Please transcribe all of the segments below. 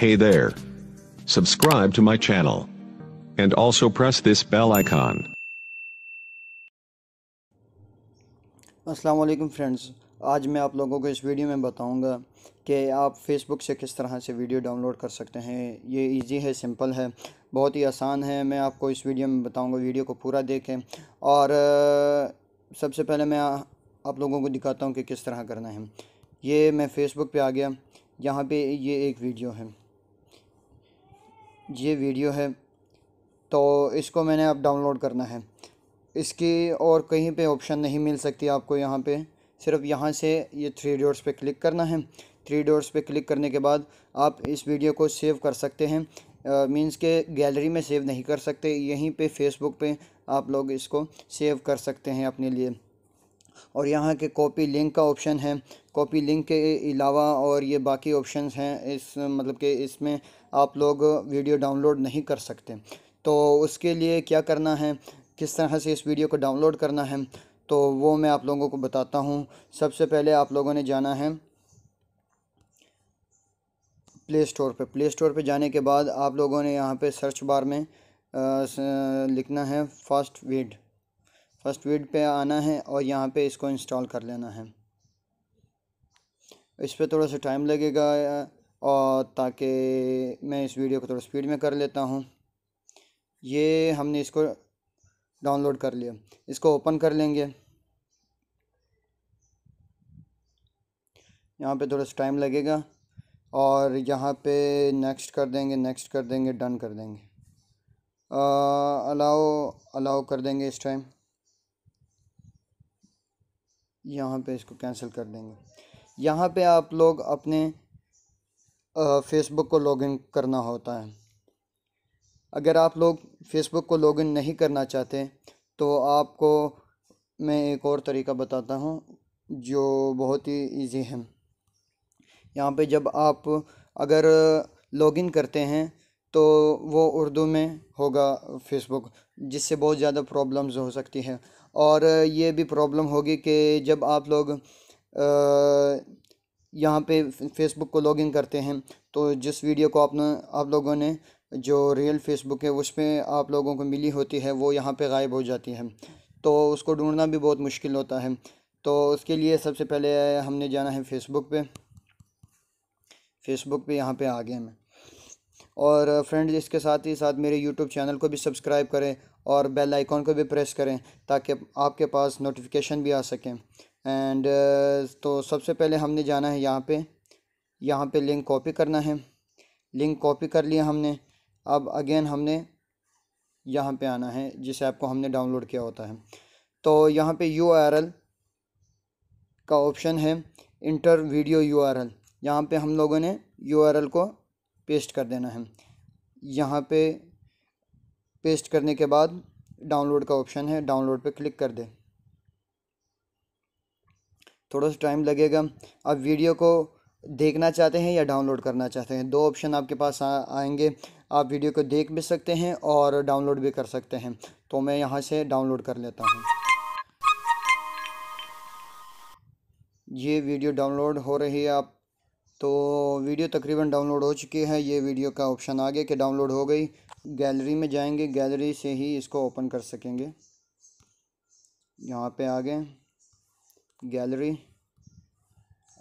Hey there. Subscribe to my channel. And also press this bell icon. असलम friends आज मैं आप लोगों को इस वीडियो में बताऊंगा कि आप फेसबुक से किस तरह से वीडियो डाउनलोड कर सकते हैं ये इजी है सिंपल है बहुत ही आसान है मैं आपको इस वीडियो में बताऊंगा वीडियो को पूरा देखें और सबसे पहले मैं आप लोगों को दिखाता हूँ कि किस तरह करना है ये मैं फेसबुक पे आ गया यहाँ पे ये एक वीडियो है ये वीडियो है तो इसको मैंने अब डाउनलोड करना है इसकी और कहीं पे ऑप्शन नहीं मिल सकती आपको यहाँ पे सिर्फ यहाँ से ये थ्री डॉट्स पे क्लिक करना है थ्री डॉट्स पे क्लिक करने के बाद आप इस वीडियो को सेव कर सकते हैं मींस के गैलरी में सेव नहीं कर सकते यहीं पे फेसबुक पे आप लोग इसको सेव कर सकते हैं अपने लिए और यहाँ के कॉपी लिंक का ऑप्शन है कॉपी लिंक के अलावा और ये बाकी ऑप्शन हैं इस मतलब कि इसमें आप लोग वीडियो डाउनलोड नहीं कर सकते तो उसके लिए क्या करना है किस तरह से इस वीडियो को डाउनलोड करना है तो वो मैं आप लोगों को बताता हूँ सबसे पहले आप लोगों ने जाना है प्ले स्टोर पर प्ले स्टोर पर जाने के बाद आप लोगों ने यहाँ पे सर्च बार में आ, लिखना है फास्ट वीड फर्स्ट वीड पे आना है और यहाँ पे इसको इंस्टॉल कर लेना है इस पर थोड़ा सा टाइम लगेगा और ताकि मैं इस वीडियो को थोड़ा स्पीड में कर लेता हूँ ये हमने इसको डाउनलोड कर लिया इसको ओपन कर लेंगे यहाँ पे थोड़ा सा टाइम लगेगा और यहाँ पे नेक्स्ट कर देंगे नेक्स्ट कर देंगे डन कर देंगे अलाउ अलाउ कर देंगे इस टाइम यहाँ पे इसको कैंसिल कर देंगे यहाँ पे आप लोग अपने फेसबुक को लॉगिन करना होता है अगर आप लोग फेसबुक को लॉगिन नहीं करना चाहते तो आपको मैं एक और तरीका बताता हूँ जो बहुत ही इजी है यहाँ पे जब आप अगर लॉगिन करते हैं तो वो उर्दू में होगा फेसबुक जिससे बहुत ज़्यादा प्रॉब्लम्स हो सकती हैं और ये भी प्रॉब्लम होगी कि जब आप लोग यहाँ पे फेसबुक को लॉगिन करते हैं तो जिस वीडियो को आपने आप लोगों ने जो रियल फेसबुक है उसमें आप लोगों को मिली होती है वो यहाँ पे गायब हो जाती है तो उसको ढूंढना भी बहुत मुश्किल होता है तो उसके लिए सबसे पहले हमने जाना है फेसबुक पे फेसबुक पे यहाँ पे आ गया मैं और फ्रेंड्स इसके साथ ही साथ मेरे यूट्यूब चैनल को भी सब्सक्राइब करें और बेल आइकॉन को भी प्रेस करें ताकि आपके पास नोटिफिकेशन भी आ सकें एंड uh, तो सबसे पहले हमने जाना है यहाँ पे यहाँ पे लिंक कॉपी करना है लिंक कॉपी कर लिया हमने अब अगेन हमने यहाँ पे आना है जिस ऐप को हमने डाउनलोड किया होता है तो यहाँ पे यू का ऑप्शन है enter video U R L यहाँ पर हम लोगों ने यू आर एल को पेस्ट कर देना है यहाँ पे पेस्ट करने के बाद डाउनलोड का ऑप्शन है डाउनलोड पे क्लिक कर दें थोड़ा सा टाइम लगेगा आप वीडियो को देखना चाहते हैं या डाउनलोड करना चाहते हैं दो ऑप्शन आपके पास आ, आएंगे आप वीडियो को देख भी सकते हैं और डाउनलोड भी कर सकते हैं तो मैं यहाँ से डाउनलोड कर लेता हूँ ये वीडियो डाउनलोड हो रही है आप तो वीडियो तकरीबन डाउनलोड हो चुकी है ये वीडियो का ऑप्शन आ गया कि डाउनलोड हो गई गैलरी में जाएंगे गैलरी से ही इसको ओपन कर सकेंगे यहाँ पे आ गए गैलरी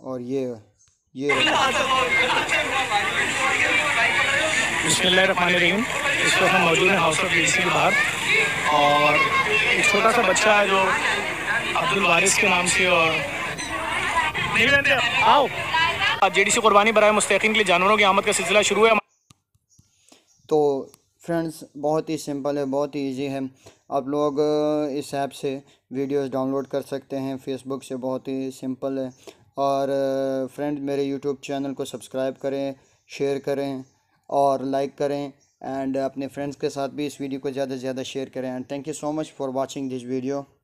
और ये ये हम मौजूद हैं हाउस ऑफ के बाहर और एक छोटा सा बच्चा है जो अब्दुल वारिस के नाम से और आओ जे डी सी कुर्बानी बरए मुस्तकिन के लिए जानवरों की आमद का सिलसिला शुरू है तो फ्रेंड्स बहुत ही सिंपल है बहुत ही ईजी है आप लोग इस ऐप से वीडियोस डाउनलोड कर सकते हैं फेसबुक से बहुत ही सिंपल है और फ्रेंड मेरे यूट्यूब चैनल को सब्सक्राइब करें शेयर करें और लाइक करें एंड अपने फ्रेंड्स के साथ भी इस वीडियो को ज़्यादा से ज़्यादा शेयर करें and thank you so much for watching this video